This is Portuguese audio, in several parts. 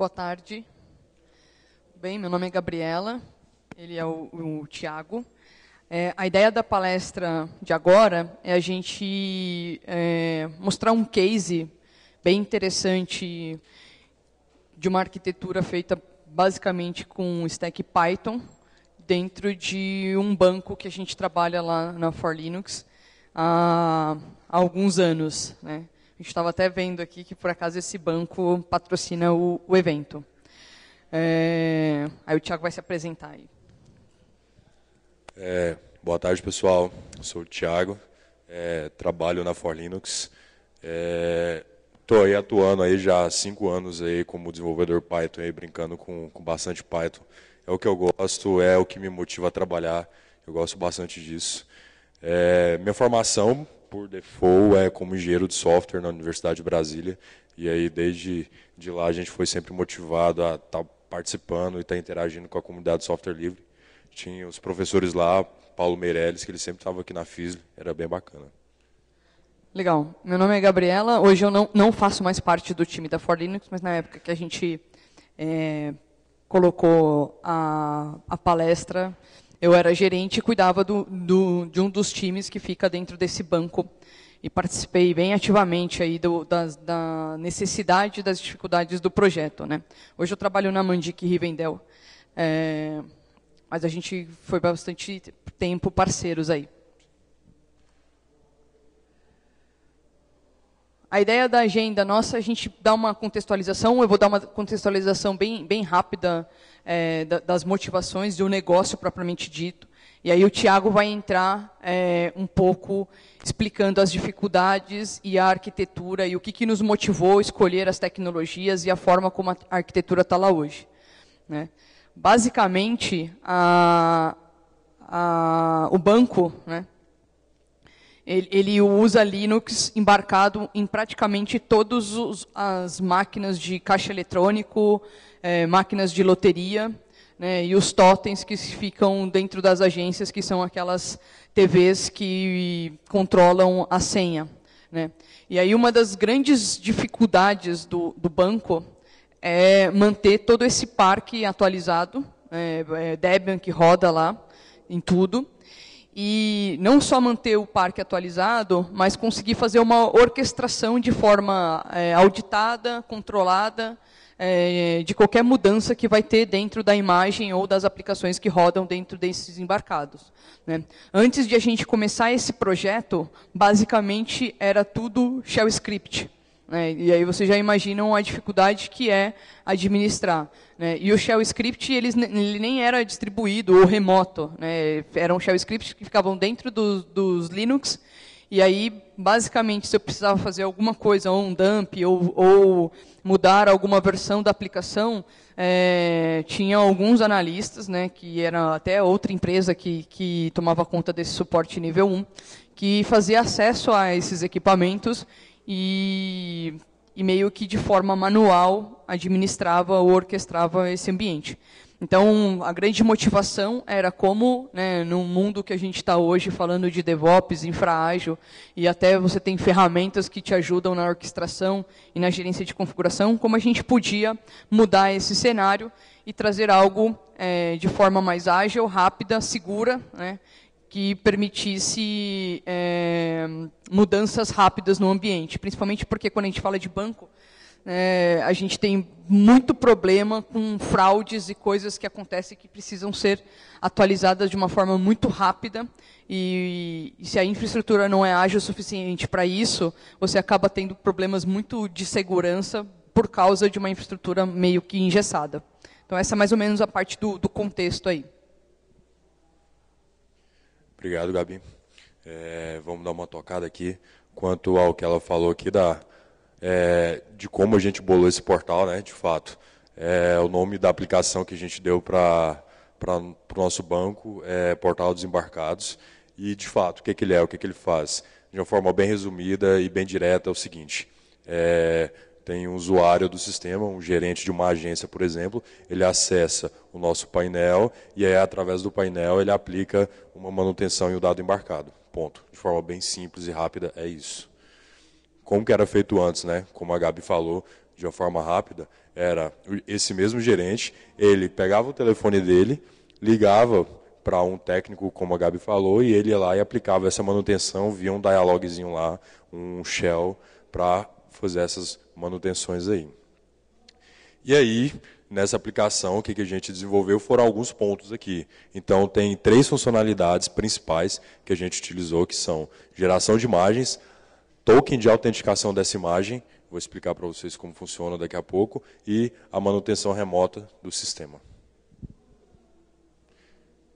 Boa tarde. Bem, meu nome é Gabriela, ele é o, o Tiago. É, a ideia da palestra de agora é a gente é, mostrar um case bem interessante de uma arquitetura feita basicamente com stack Python dentro de um banco que a gente trabalha lá na For Linux há, há alguns anos. Né? gente estava até vendo aqui que, por acaso, esse banco patrocina o, o evento. É, aí o Tiago vai se apresentar aí. É, boa tarde, pessoal. Eu sou o Tiago, é, trabalho na For Linux. Estou é, aí atuando aí já há cinco anos aí como desenvolvedor Python, aí, brincando com, com bastante Python. É o que eu gosto, é o que me motiva a trabalhar. Eu gosto bastante disso. É, minha formação por default é como engenheiro de software na Universidade de Brasília. E aí, desde de lá, a gente foi sempre motivado a estar tá participando e estar tá interagindo com a comunidade de software livre. Tinha os professores lá, Paulo Meirelles, que ele sempre estava aqui na FISL, era bem bacana. Legal. Meu nome é Gabriela. Hoje eu não, não faço mais parte do time da For Linux, mas na época que a gente é, colocou a, a palestra, eu era gerente e cuidava do, do, de um dos times que fica dentro desse banco. E participei bem ativamente aí do, da, da, necessidade das dificuldades do projeto. Né? Hoje eu trabalho na Mandic Rivendell. É, mas a gente foi bastante tempo parceiros aí. a ideia da agenda nossa, a gente dá uma contextualização, eu vou dar uma contextualização bem, bem rápida é, das motivações do negócio propriamente dito. E aí o Tiago vai entrar é, um pouco explicando as dificuldades e a arquitetura e o que, que nos motivou a escolher as tecnologias e a forma como a arquitetura está lá hoje. Né? Basicamente, a, a, o banco, né, ele, ele usa Linux embarcado em praticamente todas as máquinas de caixa eletrônico, é, máquinas de loteria, né, e os totens que ficam dentro das agências, que são aquelas TVs que controlam a senha. Né. E aí uma das grandes dificuldades do, do banco é manter todo esse parque atualizado, é, é Debian que roda lá em tudo, e não só manter o parque atualizado, mas conseguir fazer uma orquestração de forma é, auditada, controlada, é, de qualquer mudança que vai ter dentro da imagem ou das aplicações que rodam dentro desses embarcados. Né? Antes de a gente começar esse projeto, basicamente era tudo shell script. Né? E aí vocês já imaginam a dificuldade que é administrar. Né? E o shell script eles, ele nem era distribuído ou remoto. Né? Eram shell scripts que ficavam dentro do, dos Linux. E aí, basicamente, se eu precisava fazer alguma coisa, ou um dump, ou, ou mudar alguma versão da aplicação, é, tinha alguns analistas, né, que era até outra empresa que, que tomava conta desse suporte nível 1, que fazia acesso a esses equipamentos e, e meio que de forma manual administrava ou orquestrava esse ambiente. Então, a grande motivação era como, né, no mundo que a gente está hoje, falando de DevOps, infra-ágil, e até você tem ferramentas que te ajudam na orquestração e na gerência de configuração, como a gente podia mudar esse cenário e trazer algo é, de forma mais ágil, rápida, segura, né, que permitisse é, mudanças rápidas no ambiente, principalmente porque quando a gente fala de banco, é, a gente tem muito problema com fraudes e coisas que acontecem que precisam ser atualizadas de uma forma muito rápida. E, e se a infraestrutura não é ágil o suficiente para isso, você acaba tendo problemas muito de segurança por causa de uma infraestrutura meio que engessada. Então, essa é mais ou menos a parte do, do contexto aí. Obrigado, Gabi. É, vamos dar uma tocada aqui quanto ao que ela falou aqui da, é, de como a gente bolou esse portal, né, de fato. É, o nome da aplicação que a gente deu para o nosso banco é Portal Desembarcados. E, de fato, o que, que ele é, o que, que ele faz? De uma forma bem resumida e bem direta, é o seguinte: é, tem um usuário do sistema, um gerente de uma agência, por exemplo, ele acessa o nosso painel e aí, através do painel, ele aplica uma manutenção e o um dado embarcado. Ponto. De forma bem simples e rápida, é isso. Como que era feito antes, né? Como a Gabi falou, de uma forma rápida, era esse mesmo gerente, ele pegava o telefone dele, ligava para um técnico, como a Gabi falou, e ele ia lá e aplicava essa manutenção via um dialogzinho lá, um shell, para fazer essas manutenções aí. E aí, nessa aplicação, o que, a gente desenvolveu foram alguns pontos aqui. Então, tem três funcionalidades principais que a gente utilizou, que são geração de imagens, token de autenticação dessa imagem, vou explicar para vocês como funciona daqui a pouco, e a manutenção remota do sistema.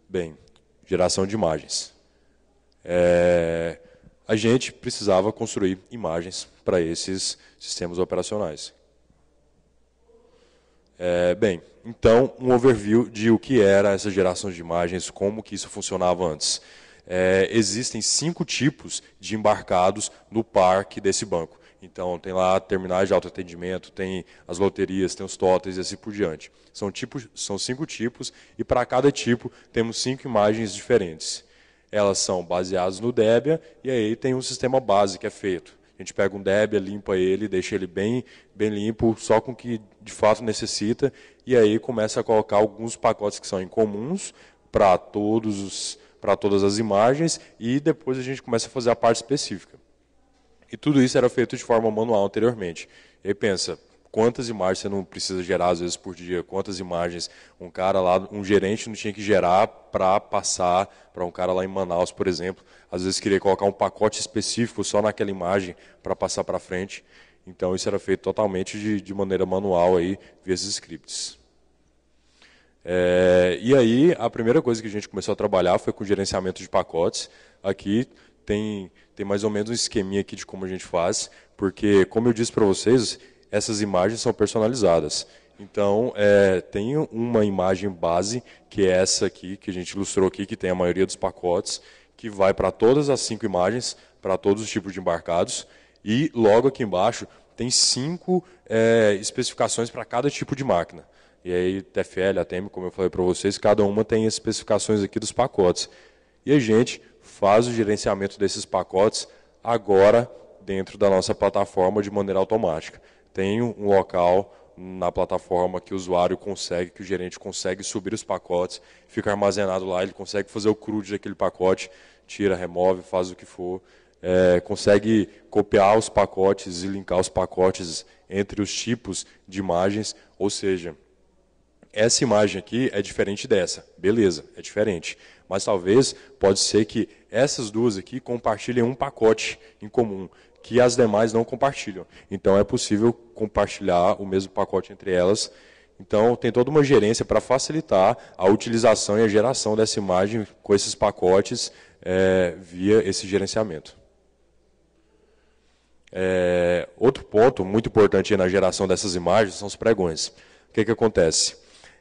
Bem, geração de imagens. É, a gente precisava construir imagens para esses sistemas operacionais. É, bem, então um overview de o que era essa geração de imagens, como que isso funcionava antes. É, existem cinco tipos de embarcados no parque desse banco. Então, tem lá terminais de autoatendimento, tem as loterias, tem os totens e assim por diante. São, tipos, são cinco tipos e para cada tipo temos cinco imagens diferentes elas são baseadas no Debian e aí tem um sistema base que é feito. A gente pega um Debian, limpa ele, deixa ele bem, bem limpo, só com o que de fato necessita, e aí começa a colocar alguns pacotes que são incomuns para todos os para todas as imagens e depois a gente começa a fazer a parte específica. E tudo isso era feito de forma manual anteriormente. E aí pensa, quantas imagens você não precisa gerar às vezes por dia, quantas imagens um cara lá, um gerente não tinha que gerar para passar para um cara lá em Manaus, por exemplo, às vezes queria colocar um pacote específico só naquela imagem para passar para frente. Então isso era feito totalmente de, de maneira manual aí via esses scripts. É, e aí a primeira coisa que a gente começou a trabalhar foi com gerenciamento de pacotes. Aqui tem tem mais ou menos um esqueminha aqui de como a gente faz, porque como eu disse para vocês, essas imagens são personalizadas. Então, é, tem uma imagem base, que é essa aqui, que a gente ilustrou aqui, que tem a maioria dos pacotes, que vai para todas as cinco imagens, para todos os tipos de embarcados. E logo aqui embaixo tem cinco é, especificações para cada tipo de máquina. E aí, TFL, ATM, como eu falei para vocês, cada uma tem as especificações aqui dos pacotes. E a gente faz o gerenciamento desses pacotes agora dentro da nossa plataforma de maneira automática tem um local na plataforma que o usuário consegue, que o gerente consegue subir os pacotes, fica armazenado lá, ele consegue fazer o CRUD daquele pacote, tira, remove, faz o que for, é, consegue copiar os pacotes e linkar os pacotes entre os tipos de imagens, ou seja, essa imagem aqui é diferente dessa, beleza, é diferente, mas talvez pode ser que essas duas aqui compartilhem um pacote em comum que as demais não compartilham. Então é possível compartilhar o mesmo pacote entre elas. Então tem toda uma gerência para facilitar a utilização e a geração dessa imagem com esses pacotes é, via esse gerenciamento. É, outro ponto muito importante na geração dessas imagens são os pregões. O que, que acontece?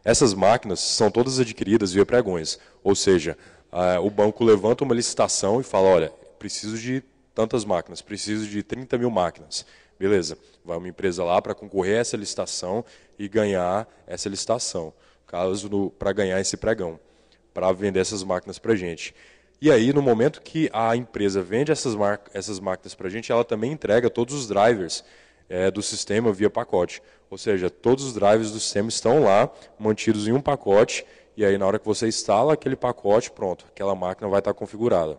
Essas máquinas são todas adquiridas via pregões, ou seja, a, o banco levanta uma licitação e fala: olha, preciso de tantas máquinas, preciso de 30 mil máquinas. Beleza, vai uma empresa lá para concorrer a essa licitação e ganhar essa licitação, caso para ganhar esse pregão, para vender essas máquinas para a gente. E aí, no momento que a empresa vende essas, essas máquinas para a gente, ela também entrega todos os drivers é, do sistema via pacote. Ou seja, todos os drivers do sistema estão lá, mantidos em um pacote, e aí na hora que você instala aquele pacote, pronto, aquela máquina vai estar configurada.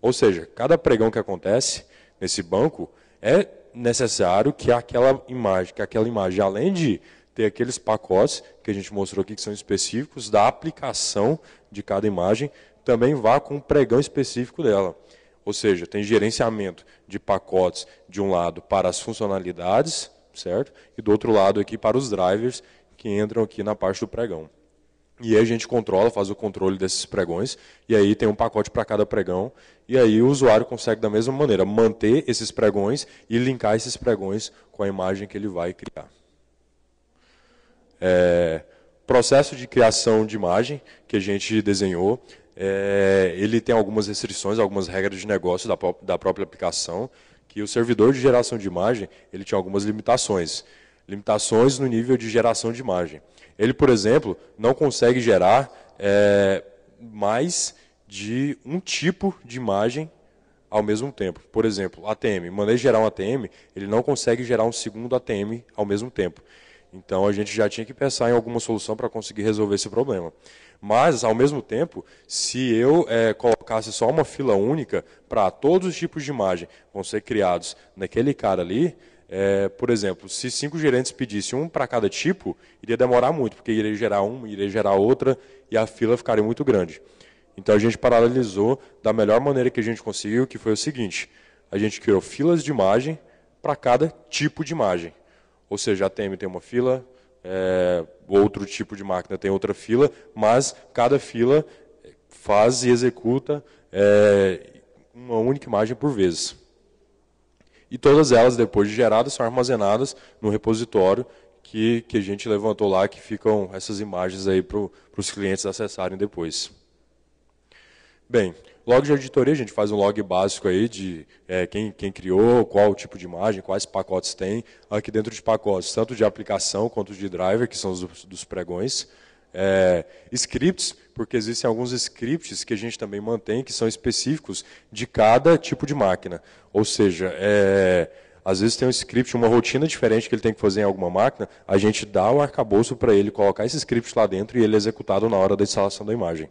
Ou seja, cada pregão que acontece nesse banco é necessário que aquela imagem, que aquela imagem, além de ter aqueles pacotes que a gente mostrou aqui que são específicos da aplicação de cada imagem, também vá com um pregão específico dela. Ou seja, tem gerenciamento de pacotes de um lado para as funcionalidades, certo? E do outro lado aqui para os drivers que entram aqui na parte do pregão. E aí a gente controla, faz o controle desses pregões, e aí tem um pacote para cada pregão, e aí o usuário consegue da mesma maneira manter esses pregões e linkar esses pregões com a imagem que ele vai criar. É, processo de criação de imagem que a gente desenhou, é, ele tem algumas restrições, algumas regras de negócio da, da própria aplicação, que o servidor de geração de imagem ele tinha algumas limitações. Limitações no nível de geração de imagem. Ele, por exemplo, não consegue gerar é, mais de um tipo de imagem ao mesmo tempo. Por exemplo, ATM. Mandei gerar um ATM, ele não consegue gerar um segundo ATM ao mesmo tempo. Então a gente já tinha que pensar em alguma solução para conseguir resolver esse problema. Mas, ao mesmo tempo, se eu é, colocasse só uma fila única para todos os tipos de imagem vão ser criados naquele cara ali, é, por exemplo, se cinco gerentes pedissem um para cada tipo, iria demorar muito, porque iria gerar uma, iria gerar outra, e a fila ficaria muito grande. Então a gente paralelizou da melhor maneira que a gente conseguiu, que foi o seguinte: a gente criou filas de imagem para cada tipo de imagem. Ou seja, a TM tem uma fila, é, outro tipo de máquina tem outra fila, mas cada fila faz e executa é, uma única imagem por vez e todas elas, depois de geradas, são armazenadas no repositório que, que a gente levantou lá, que ficam essas imagens aí para os clientes acessarem depois. Bem, log de auditoria, a gente faz um log básico aí de é, quem, quem criou, qual tipo de imagem, quais pacotes tem, aqui dentro de pacotes, tanto de aplicação quanto de driver, que são os dos pregões. É, scripts, porque existem alguns scripts que a gente também mantém que são específicos de cada tipo de máquina. Ou seja, é, às vezes tem um script, uma rotina diferente que ele tem que fazer em alguma máquina, a gente dá o arcabouço para ele colocar esse script lá dentro e ele é executado na hora da instalação da imagem.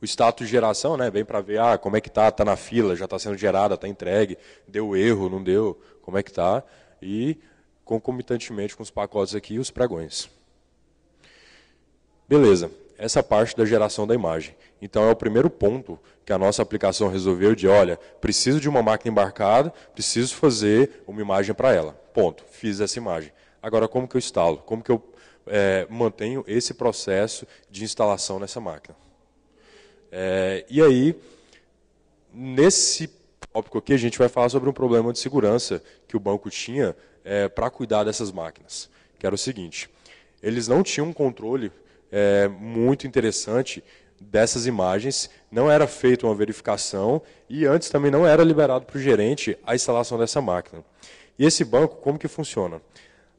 O status de geração, né, vem para ver ah, como é que tá, está na fila, já está sendo gerada, está entregue, deu erro, não deu, como é que tá? E concomitantemente com os pacotes aqui, os pregões. Beleza essa parte da geração da imagem. Então é o primeiro ponto que a nossa aplicação resolveu de, olha, preciso de uma máquina embarcada, preciso fazer uma imagem para ela. Ponto. Fiz essa imagem. Agora, como que eu instalo? Como que eu é, mantenho esse processo de instalação nessa máquina? É, e aí, nesse tópico aqui, a gente vai falar sobre um problema de segurança que o banco tinha é, para cuidar dessas máquinas, que era o seguinte eles não tinham controle é, muito interessante dessas imagens. Não era feita uma verificação e antes também não era liberado para o gerente a instalação dessa máquina. E esse banco, como que funciona?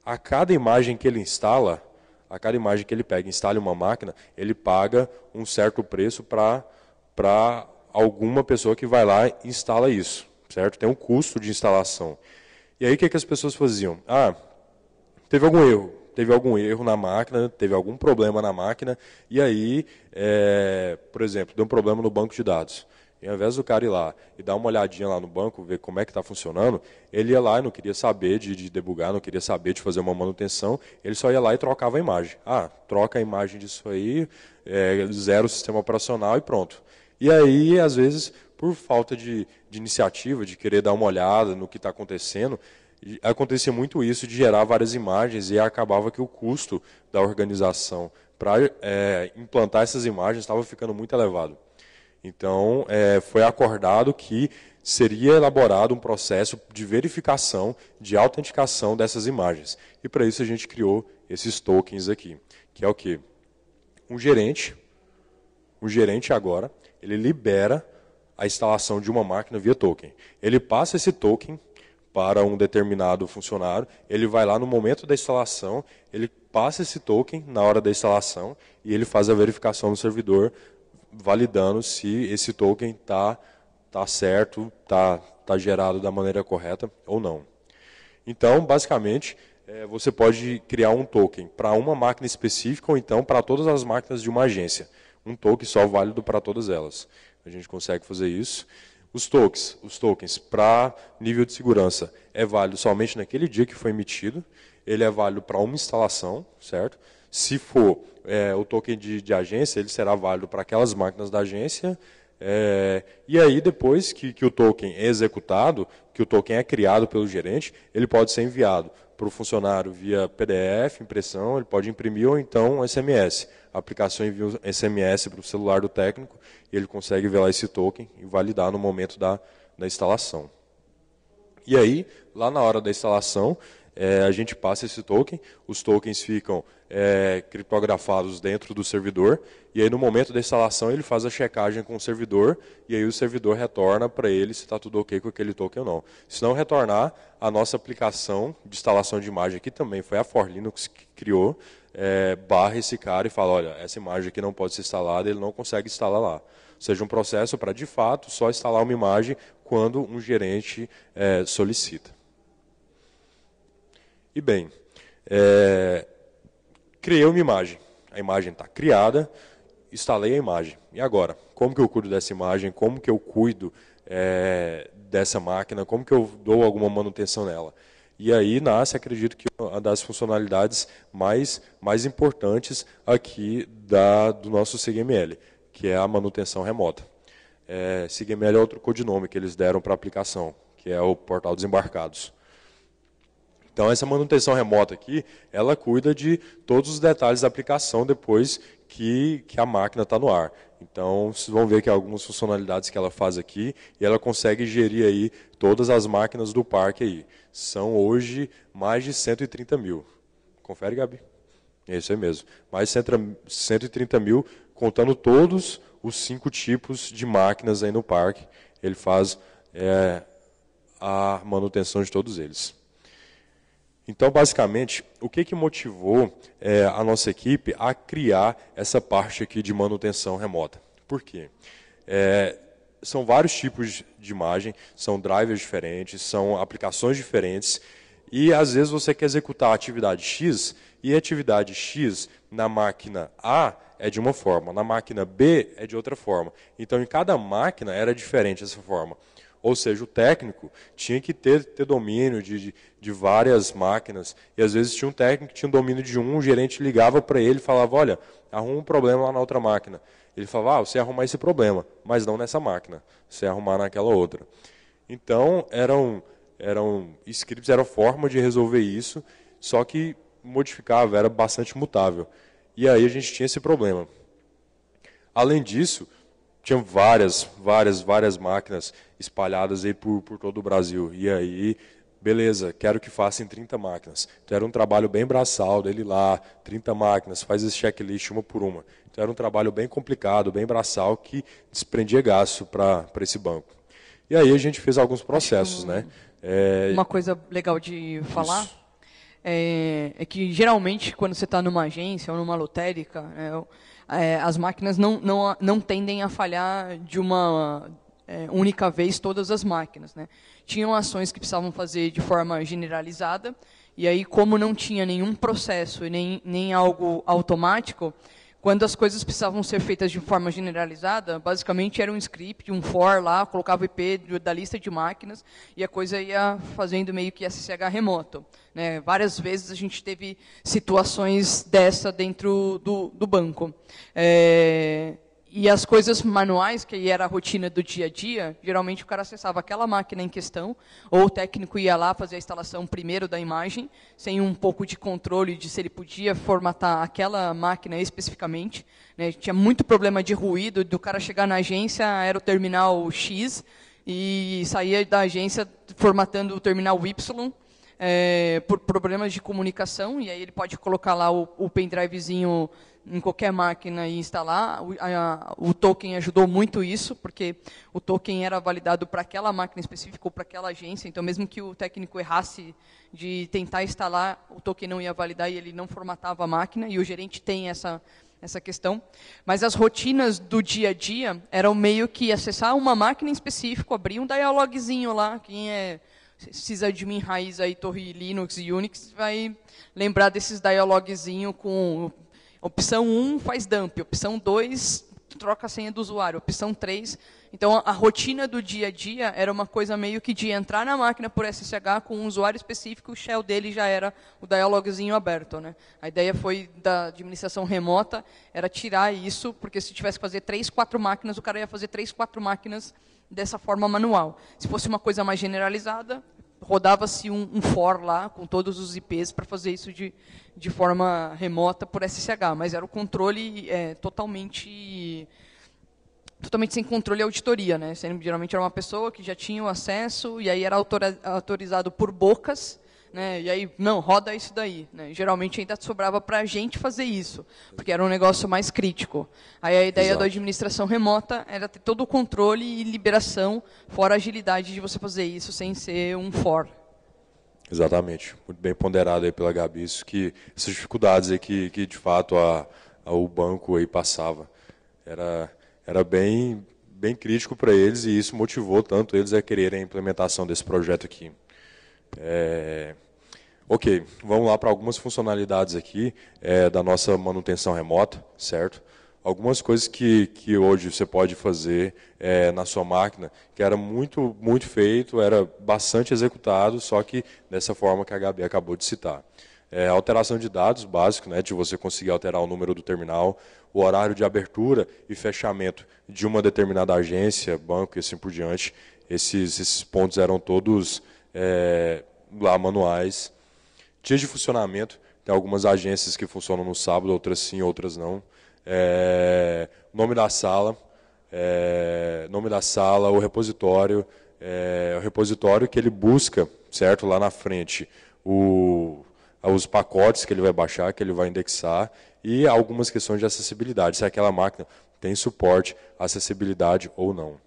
A cada imagem que ele instala, a cada imagem que ele pega e instala uma máquina, ele paga um certo preço para alguma pessoa que vai lá e instala isso. Certo? Tem um custo de instalação. E aí o que, é que as pessoas faziam? Ah, teve algum erro teve algum erro na máquina, teve algum problema na máquina, e aí, é, por exemplo, deu um problema no banco de dados. E ao invés do cara ir lá e dar uma olhadinha lá no banco, ver como é que está funcionando, ele ia lá e não queria saber de, de, debugar, não queria saber de fazer uma manutenção, ele só ia lá e trocava a imagem. Ah, troca a imagem disso aí, é, zero o sistema operacional e pronto. E aí, às vezes, por falta de, de iniciativa, de querer dar uma olhada no que está acontecendo, acontecia muito isso de gerar várias imagens e acabava que o custo da organização para é, implantar essas imagens estava ficando muito elevado. Então, é, foi acordado que seria elaborado um processo de verificação, de autenticação dessas imagens. E para isso a gente criou esses tokens aqui, que é o quê? Um gerente, um gerente agora, ele libera a instalação de uma máquina via token. Ele passa esse token para um determinado funcionário, ele vai lá no momento da instalação, ele passa esse token na hora da instalação e ele faz a verificação no servidor, validando se esse token está tá certo, está tá gerado da maneira correta ou não. Então, basicamente, é, você pode criar um token para uma máquina específica ou então para todas as máquinas de uma agência. Um token só válido para todas elas. A gente consegue fazer isso os tokens, os tokens para nível de segurança é válido somente naquele dia que foi emitido, ele é válido para uma instalação, certo? Se for é, o token de, de agência, ele será válido para aquelas máquinas da agência é, e aí, depois que, que o token é executado, que o token é criado pelo gerente, ele pode ser enviado para o funcionário via PDF, impressão, ele pode imprimir ou então SMS. A aplicação envia um SMS para o celular do técnico e ele consegue ver lá esse token e validar no momento da, da instalação. E aí, lá na hora da instalação, é, a gente passa esse token, os tokens ficam é, criptografados dentro do servidor, e aí no momento da instalação ele faz a checagem com o servidor, e aí o servidor retorna para ele se está tudo ok com aquele token ou não. Se não retornar, a nossa aplicação de instalação de imagem aqui também foi a For Linux que criou, é, barra esse cara e fala, olha, essa imagem aqui não pode ser instalada, ele não consegue instalar lá. Ou seja, um processo para, de fato, só instalar uma imagem quando um gerente é, solicita. E bem, é, criei uma imagem. A imagem está criada, instalei a imagem. E agora? Como que eu cuido dessa imagem? Como que eu cuido é, dessa máquina? Como que eu dou alguma manutenção nela? E aí nasce, acredito que uma das funcionalidades mais, mais importantes aqui da, do nosso CGML, que é a manutenção remota. É, CGML é outro codinome que eles deram para a aplicação, que é o Portal Desembarcados. Então, essa manutenção remota aqui, ela cuida de todos os detalhes da aplicação depois que, que a máquina está no ar. Então, vocês vão ver que algumas funcionalidades que ela faz aqui, e ela consegue gerir aí todas as máquinas do parque aí. São hoje mais de 130 mil. Confere, Gabi. É isso aí mesmo. Mais de 130 mil, contando todos os cinco tipos de máquinas aí no parque. Ele faz é, a manutenção de todos eles. Então, basicamente, o que, que motivou é, a nossa equipe a criar essa parte aqui de manutenção remota? Por quê? É, são vários tipos de imagem, são drivers diferentes, são aplicações diferentes, e às vezes você quer executar a atividade X, e a atividade X na máquina A é de uma forma, na máquina B é de outra forma. Então, em cada máquina era diferente essa forma. Ou seja, o técnico tinha que ter, ter domínio de, de, de várias máquinas. E às vezes tinha um técnico que tinha um domínio de um, o gerente ligava para ele e falava: Olha, arruma um problema lá na outra máquina. Ele falava: Ah, você arrumar esse problema, mas não nessa máquina, você arrumar naquela outra. Então, eram, eram scripts, era forma de resolver isso, só que modificava, era bastante mutável. E aí a gente tinha esse problema. Além disso, tinha várias, várias, várias máquinas espalhadas aí por, por todo o Brasil. E aí, beleza, quero que faça em 30 máquinas. Então era um trabalho bem braçal, dele lá, 30 máquinas, faz esse checklist uma por uma. Então era um trabalho bem complicado, bem braçal, que desprendia gasto para esse banco. E aí a gente fez alguns processos, né? É... Uma coisa legal de falar é, é, que geralmente quando você está numa agência ou numa lotérica, né, é, as máquinas não, não, não tendem a falhar de uma é, única vez todas as máquinas. Né? Tinham ações que precisavam fazer de forma generalizada, e aí, como não tinha nenhum processo e nem, nem algo automático, quando as coisas precisavam ser feitas de forma generalizada, basicamente era um script, um for lá, colocava o IP da lista de máquinas e a coisa ia fazendo meio que SSH remoto. Né? Várias vezes a gente teve situações dessa dentro do, do banco. É, e as coisas manuais, que era a rotina do dia a dia, geralmente o cara acessava aquela máquina em questão, ou o técnico ia lá fazer a instalação primeiro da imagem, sem um pouco de controle de se ele podia formatar aquela máquina especificamente. Né? Tinha muito problema de ruído, do cara chegar na agência, era o terminal X, e saía da agência formatando o terminal Y, é, por problemas de comunicação, e aí ele pode colocar lá o, o pendrivezinho em qualquer máquina e instalar. O, a, o token ajudou muito isso, porque o token era validado para aquela máquina específica ou para aquela agência. Então, mesmo que o técnico errasse de tentar instalar, o token não ia validar e ele não formatava a máquina. E o gerente tem essa essa questão, mas as rotinas do dia a dia eram meio que acessar uma máquina em específico, abrir um dialogzinho lá, quem é sysadmin raiz aí, torre Linux e Unix, vai lembrar desses dialogzinho com Opção 1 um faz dump, opção 2 troca a senha do usuário, opção 3. Então a, a rotina do dia a dia era uma coisa meio que de entrar na máquina por SSH com um usuário específico, o shell dele já era o dialogzinho aberto, né? A ideia foi da administração remota era tirar isso, porque se tivesse que fazer três, quatro máquinas, o cara ia fazer três, quatro máquinas dessa forma manual. Se fosse uma coisa mais generalizada, rodava-se um, um, for lá com todos os IPs para fazer isso de, de forma remota por SSH, mas era o controle é, totalmente totalmente sem controle e auditoria, né? Geralmente era uma pessoa que já tinha o acesso e aí era autorizado por bocas né? E aí, não, roda isso daí. Né? Geralmente ainda sobrava para a gente fazer isso, porque era um negócio mais crítico. Aí a ideia Exato. da administração remota era ter todo o controle e liberação, fora a agilidade de você fazer isso sem ser um for. Exatamente. Muito bem ponderado aí pela Gabi, isso que essas dificuldades aí que, que de fato a, a, o banco aí passava. Era, era bem, bem crítico para eles e isso motivou tanto eles a quererem a implementação desse projeto aqui. É, Ok, vamos lá para algumas funcionalidades aqui é, da nossa manutenção remota, certo? Algumas coisas que, que hoje você pode fazer é, na sua máquina, que era muito, muito feito, era bastante executado, só que dessa forma que a Gabi acabou de citar. É, alteração de dados básico, né, de você conseguir alterar o número do terminal, o horário de abertura e fechamento de uma determinada agência, banco e assim por diante. Esses, esses pontos eram todos é, lá manuais Dias de funcionamento, tem algumas agências que funcionam no sábado, outras sim, outras não. É, nome da sala, é, nome da sala, o repositório, é, o repositório que ele busca, certo? Lá na frente, o, os pacotes que ele vai baixar, que ele vai indexar e algumas questões de acessibilidade, se é aquela máquina tem suporte, acessibilidade ou não.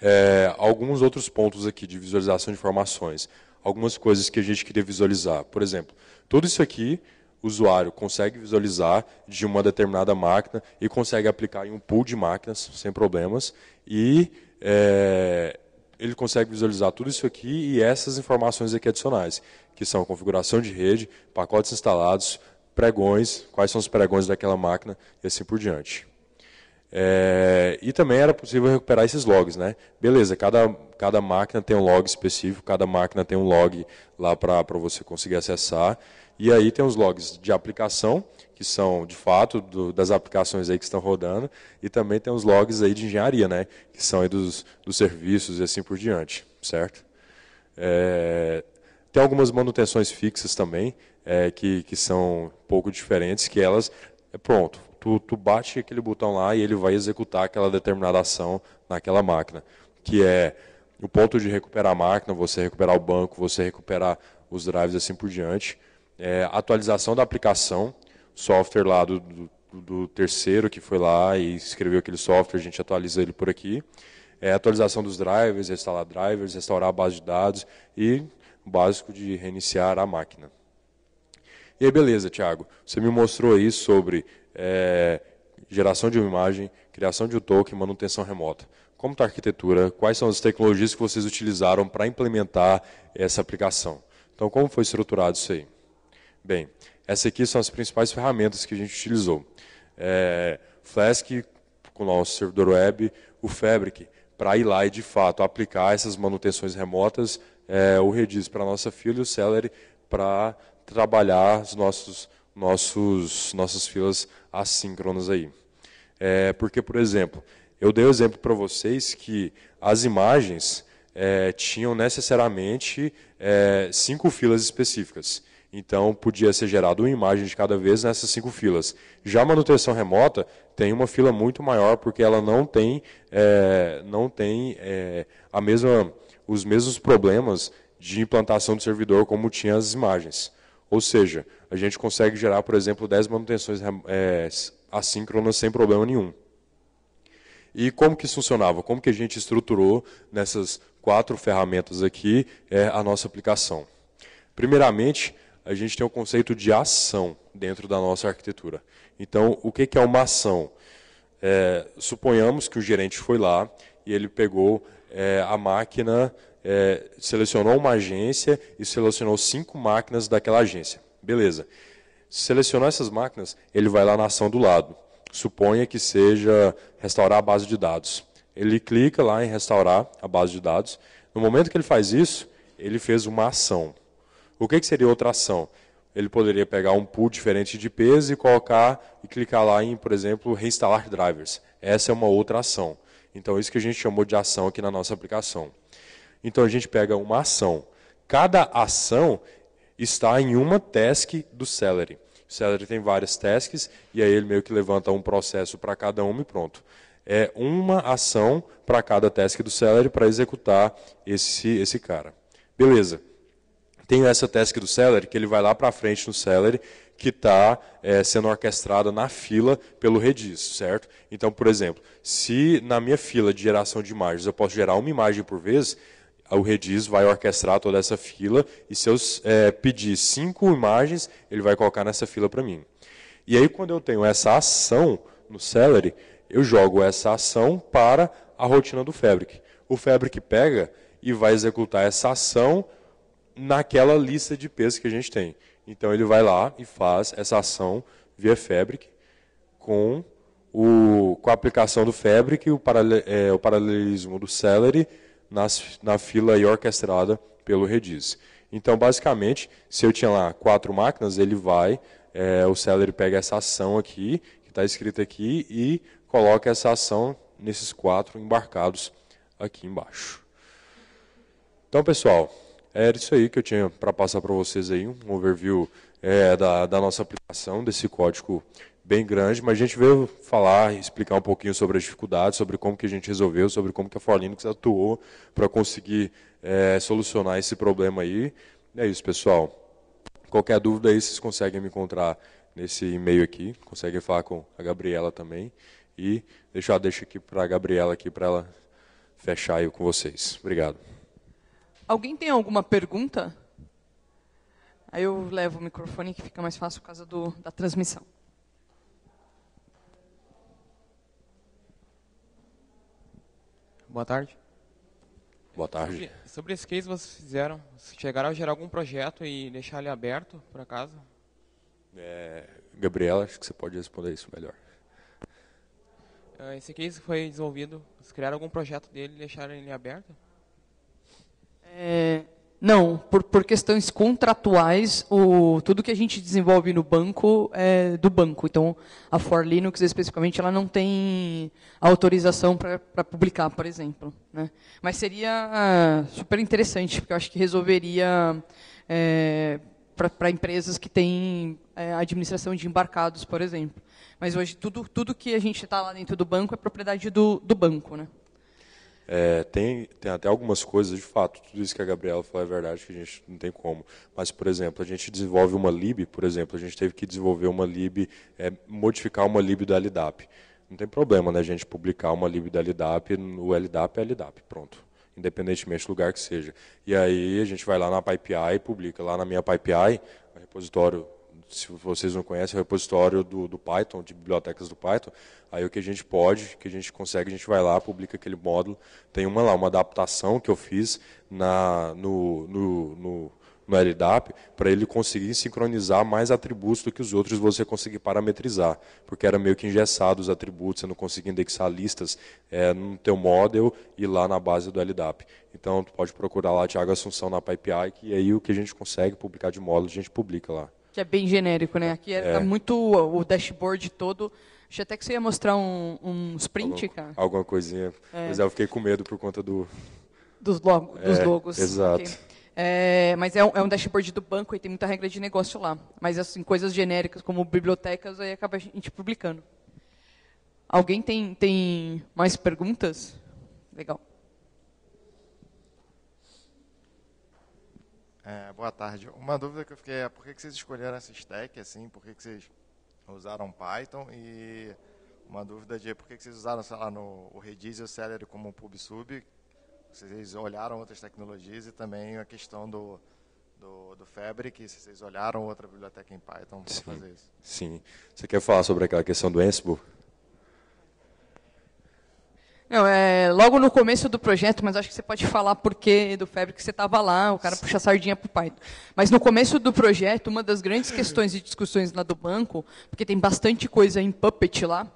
É, alguns outros pontos aqui de visualização de informações algumas coisas que a gente queria visualizar. Por exemplo, tudo isso aqui o usuário consegue visualizar de uma determinada máquina e consegue aplicar em um pool de máquinas sem problemas e é, ele consegue visualizar tudo isso aqui e essas informações aqui adicionais, que são configuração de rede, pacotes instalados, pregões, quais são os pregões daquela máquina e assim por diante. É, e também era possível recuperar esses logs, né? Beleza, cada, cada máquina tem um log específico, cada máquina tem um log lá para você conseguir acessar. E aí tem os logs de aplicação, que são de fato do, das aplicações aí que estão rodando, e também tem os logs aí de engenharia, né? Que são aí dos, dos serviços e assim por diante, certo? É, tem algumas manutenções fixas também, é, que, que são um pouco diferentes, que elas, é, pronto, tu, tu bate aquele botão lá e ele vai executar aquela determinada ação naquela máquina, que é o ponto de recuperar a máquina, você recuperar o banco, você recuperar os drives assim por diante, é, atualização da aplicação, software lá do, do, do, terceiro que foi lá e escreveu aquele software, a gente atualiza ele por aqui, é, atualização dos drivers, restaurar drivers, restaurar a base de dados e o básico de reiniciar a máquina. E aí, beleza, Thiago, você me mostrou aí sobre é, geração de uma imagem, criação de um token, manutenção remota. Como está a arquitetura? Quais são as tecnologias que vocês utilizaram para implementar essa aplicação? Então, como foi estruturado isso aí? Bem, essas aqui são as principais ferramentas que a gente utilizou. É, Flask, com o nosso servidor web, o Fabric, para ir lá e, de fato, aplicar essas manutenções remotas, é, o Redis para a nossa fila e o Celery para trabalhar os nossos, nossos, nossas filas assíncronas aí. É, porque, por exemplo, eu dei o um exemplo para vocês que as imagens é, tinham necessariamente é, cinco filas específicas. Então, podia ser gerado uma imagem de cada vez nessas cinco filas. Já a manutenção remota tem uma fila muito maior, porque ela não tem, é, não tem é, a mesma, os mesmos problemas de implantação do servidor como tinha as imagens. Ou seja, a gente consegue gerar, por exemplo, 10 manutenções é, assíncronas sem problema nenhum. E como que isso funcionava? Como que a gente estruturou nessas quatro ferramentas aqui é, a nossa aplicação? Primeiramente, a gente tem o conceito de ação dentro da nossa arquitetura. Então, o que, que é uma ação? É, suponhamos que o gerente foi lá e ele pegou é, a máquina é, selecionou uma agência e selecionou cinco máquinas daquela agência. Beleza. Selecionou essas máquinas, ele vai lá na ação do lado. Suponha que seja restaurar a base de dados. Ele clica lá em restaurar a base de dados. No momento que ele faz isso, ele fez uma ação. O que, que seria outra ação? Ele poderia pegar um pool diferente de peso e colocar e clicar lá em, por exemplo, reinstalar drivers. Essa é uma outra ação. Então, isso que a gente chamou de ação aqui na nossa aplicação. Então a gente pega uma ação. Cada ação está em uma task do Celery. O Celery tem várias tasks e aí ele meio que levanta um processo para cada uma e pronto. É uma ação para cada task do Celery para executar esse, esse cara. Beleza. Tem essa task do Celery que ele vai lá para frente no Celery que está é, sendo orquestrada na fila pelo redis, certo? Então, por exemplo, se na minha fila de geração de imagens eu posso gerar uma imagem por vez, o Redis vai orquestrar toda essa fila e se eu é, pedir cinco imagens, ele vai colocar nessa fila para mim. E aí, quando eu tenho essa ação no Celery, eu jogo essa ação para a rotina do Fabric. O Fabric pega e vai executar essa ação naquela lista de pesos que a gente tem. Então, ele vai lá e faz essa ação via Fabric com, o, com a aplicação do Fabric, o, paralel, é, o paralelismo do Celery na fila aí orquestrada pelo Redis. Então, basicamente, se eu tinha lá quatro máquinas, ele vai, é, o seller pega essa ação aqui, que está escrita aqui, e coloca essa ação nesses quatro embarcados aqui embaixo. Então, pessoal, era isso aí que eu tinha para passar para vocês aí, um overview é, da, da nossa aplicação desse código bem grande, mas a gente veio falar, explicar um pouquinho sobre as dificuldades, sobre como que a gente resolveu, sobre como que a For Linux atuou para conseguir é, solucionar esse problema aí. E é isso, pessoal. Qualquer dúvida aí, vocês conseguem me encontrar nesse e-mail aqui, conseguem falar com a Gabriela também. E deixar, deixa aqui para a Gabriela aqui para ela fechar aí com vocês. Obrigado. Alguém tem alguma pergunta? Aí eu levo o microfone que fica mais fácil por causa do, da transmissão. Boa tarde. Boa tarde. Sobre, sobre esse case vocês fizeram, chegaram a gerar algum projeto e deixar ele aberto, por acaso? É, Gabriela, acho que você pode responder isso melhor. Ah, esse case foi desenvolvido, vocês criaram algum projeto dele e deixaram ele aberto? É, não, por, por, questões contratuais, o, tudo que a gente desenvolve no banco é do banco. Então, a For Linux, especificamente, ela não tem autorização para publicar, por exemplo. Né? Mas seria ah, super interessante, porque eu acho que resolveria é, para empresas que têm é, administração de embarcados, por exemplo. Mas hoje, tudo, tudo que a gente está lá dentro do banco é propriedade do, do banco. Né? É, tem, tem até algumas coisas, de fato, tudo isso que a Gabriela falou é verdade, que a gente não tem como. Mas, por exemplo, a gente desenvolve uma lib, por exemplo, a gente teve que desenvolver uma lib, é, modificar uma lib da LDAP. Não tem problema né, a gente publicar uma lib da LDAP, o LDAP é LDAP, pronto independentemente do lugar que seja. E aí a gente vai lá na PyPI, publica lá na minha PyPI, repositório se vocês não conhecem, é o repositório do, do, Python, de bibliotecas do Python. Aí o que a gente pode, que a gente consegue, a gente vai lá, publica aquele módulo. Tem uma lá, uma adaptação que eu fiz na, no, no, no, no LDAP, para ele conseguir sincronizar mais atributos do que os outros você conseguir parametrizar, porque era meio que engessado os atributos, você não conseguia indexar listas é, no teu model e lá na base do LDAP. Então, tu pode procurar lá Thiago Assunção na PyPI, que aí o que a gente consegue publicar de módulo, a gente publica lá. Que é bem genérico, né? Aqui é, tá é. muito o dashboard todo. Achei até que você ia mostrar um, um sprint, cara. Alguma coisinha. É. Mas é, eu fiquei com medo por conta do... Dos, logo, dos é, logos. Exato. Okay. É, mas é um, é um, dashboard do banco e tem muita regra de negócio lá. Mas assim, coisas genéricas como bibliotecas, aí acaba a gente publicando. Alguém tem, tem mais perguntas? Legal. É, boa tarde. Uma dúvida que eu fiquei é por que, vocês escolheram essa stack, assim, por que, vocês usaram Python e uma dúvida de por que, que vocês usaram, sei lá, no, o Redis e o Celery como PubSub, vocês olharam outras tecnologias e também a questão do, do, do Fabric, se vocês olharam outra biblioteca em Python para fazer isso. Sim. Você quer falar sobre aquela questão do Ansible? Não, é logo no começo do projeto, mas acho que você pode falar porque do Febre que você estava lá, o cara puxa a sardinha para o Python. Mas no começo do projeto, uma das grandes questões e discussões lá do banco, porque tem bastante coisa em Puppet lá,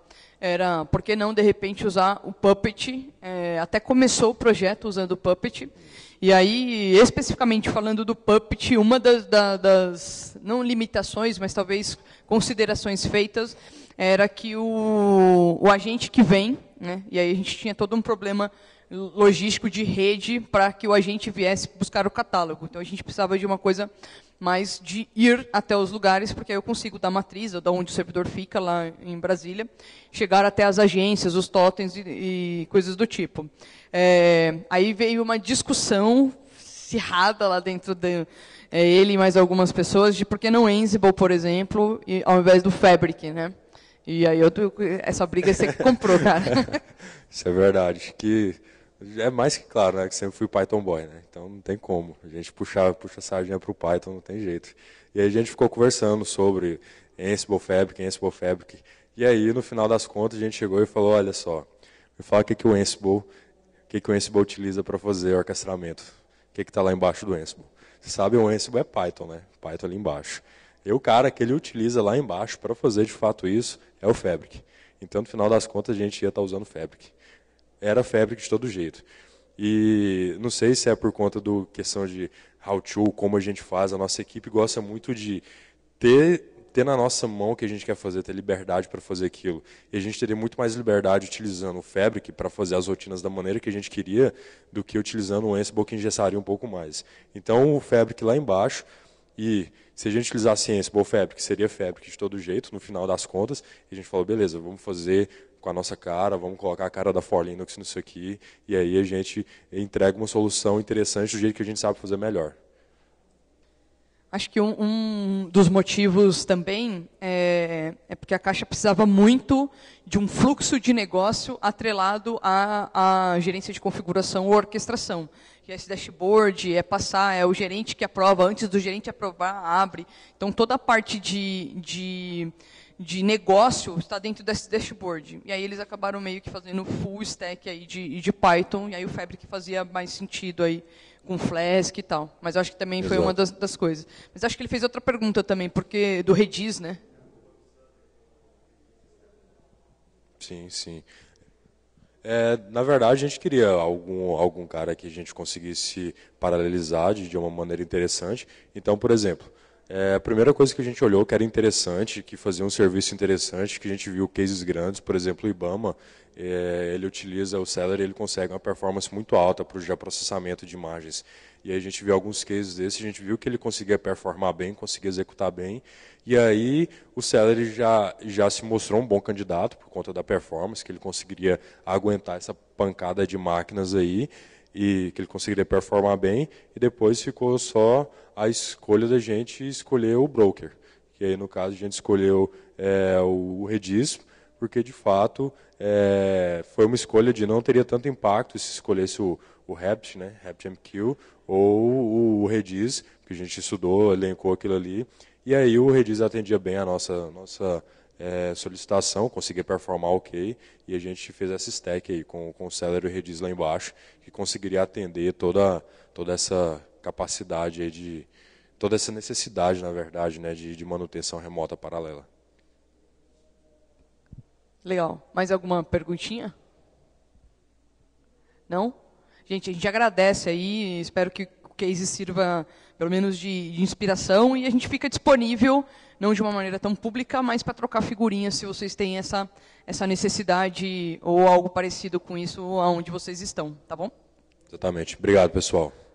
era por que não, de repente, usar o Puppet? É, até começou o projeto usando o Puppet. E aí, especificamente falando do Puppet, uma das, das, das não limitações, mas talvez considerações feitas era que o, o agente que vem, né, e aí a gente tinha todo um problema logístico de rede para que o agente viesse buscar o catálogo. Então a gente precisava de uma coisa mais de ir até os lugares, porque aí eu consigo da matriz, ou da onde o servidor fica lá em Brasília, chegar até as agências, os totens e, e coisas do tipo. É, aí veio uma discussão cerrada lá dentro de é, ele e mais algumas pessoas de por que não Ansible, por exemplo, e, ao invés do Fabric, né? E aí eu, essa briga você comprou, cara. Isso é verdade. Que é mais que claro, né? Que sempre fui Python boy, né? Então não tem como. A gente puxar puxa a sardinha pro Python, não tem jeito. E aí a gente ficou conversando sobre Ansible Fabric, Ansible Fabric. E aí, no final das contas, a gente chegou e falou, olha só, me fala o que, que o Ansible, o que, que o Ansible utiliza para fazer orquestramento. O que está lá embaixo do Ansible. Você sabe, o Ansible é Python, né? Python ali embaixo. E o cara que ele utiliza lá embaixo para fazer de fato isso é o Fabric. Então, no final das contas, a gente ia estar tá usando Fabric. Era Fabric de todo jeito. E não sei se é por conta do questão de how to, como a gente faz, a nossa equipe gosta muito de ter, ter na nossa mão o que a gente quer fazer, ter liberdade para fazer aquilo. E a gente teria muito mais liberdade utilizando o Fabric para fazer as rotinas da maneira que a gente queria do que utilizando o Ansible que engessaria um pouco mais. Então, o Fabric lá embaixo e se a gente utilizar a ciência, boa que seria FEPRIC de todo jeito, no final das contas. E a gente falou, beleza, vamos fazer com a nossa cara, vamos colocar a cara da For Linux nisso aqui, e aí a gente entrega uma solução interessante do jeito que a gente sabe fazer melhor. Acho que um, um dos motivos também é, é, porque a Caixa precisava muito de um fluxo de negócio atrelado à, à gerência de configuração ou orquestração que é esse dashboard, é passar, é o gerente que aprova, antes do gerente aprovar, abre. Então, toda a parte de, de, de negócio está dentro desse dashboard. E aí eles acabaram meio que fazendo full stack aí de, de Python, e aí o Fabric fazia mais sentido aí com Flask e tal. Mas acho que também Exato. foi uma das, das coisas. Mas acho que ele fez outra pergunta também, porque do Redis, né? Sim, sim. É, na verdade, a gente queria algum, algum cara que a gente conseguisse paralelizar de, de uma maneira interessante. Então, por exemplo, é, a primeira coisa que a gente olhou que era interessante, que fazia um serviço interessante, que a gente viu cases grandes, por exemplo, o Ibama, é, ele utiliza o Celery, ele consegue uma performance muito alta para o processamento de imagens. E aí a gente viu alguns cases desses, a gente viu que ele conseguia performar bem, conseguia executar bem. E aí o Celery já, já se mostrou um bom candidato por conta da performance, que ele conseguiria aguentar essa pancada de máquinas aí e que ele conseguiria performar bem. E depois ficou só a escolha da gente escolher o broker. Que aí, no caso, a gente escolheu é, o Redis, porque de fato é, foi uma escolha de não teria tanto impacto se escolhesse o o Rapt, né? RaptMQ, ou o Redis, que a gente estudou, elencou aquilo ali. E aí o Redis atendia bem a nossa, nossa é, solicitação, conseguia performar ok, e a gente fez essa stack aí com, com o Celery e o Redis lá embaixo, que conseguiria atender toda, toda essa capacidade aí de toda essa necessidade, na verdade, né, de, de manutenção remota paralela. Legal. Mais alguma perguntinha? Não? gente, a gente agradece aí, espero que o case sirva pelo menos de, de inspiração e a gente fica disponível, não de uma maneira tão pública, mas para trocar figurinhas se vocês têm essa, essa necessidade ou algo parecido com isso aonde vocês estão, tá bom? Exatamente. Obrigado, pessoal.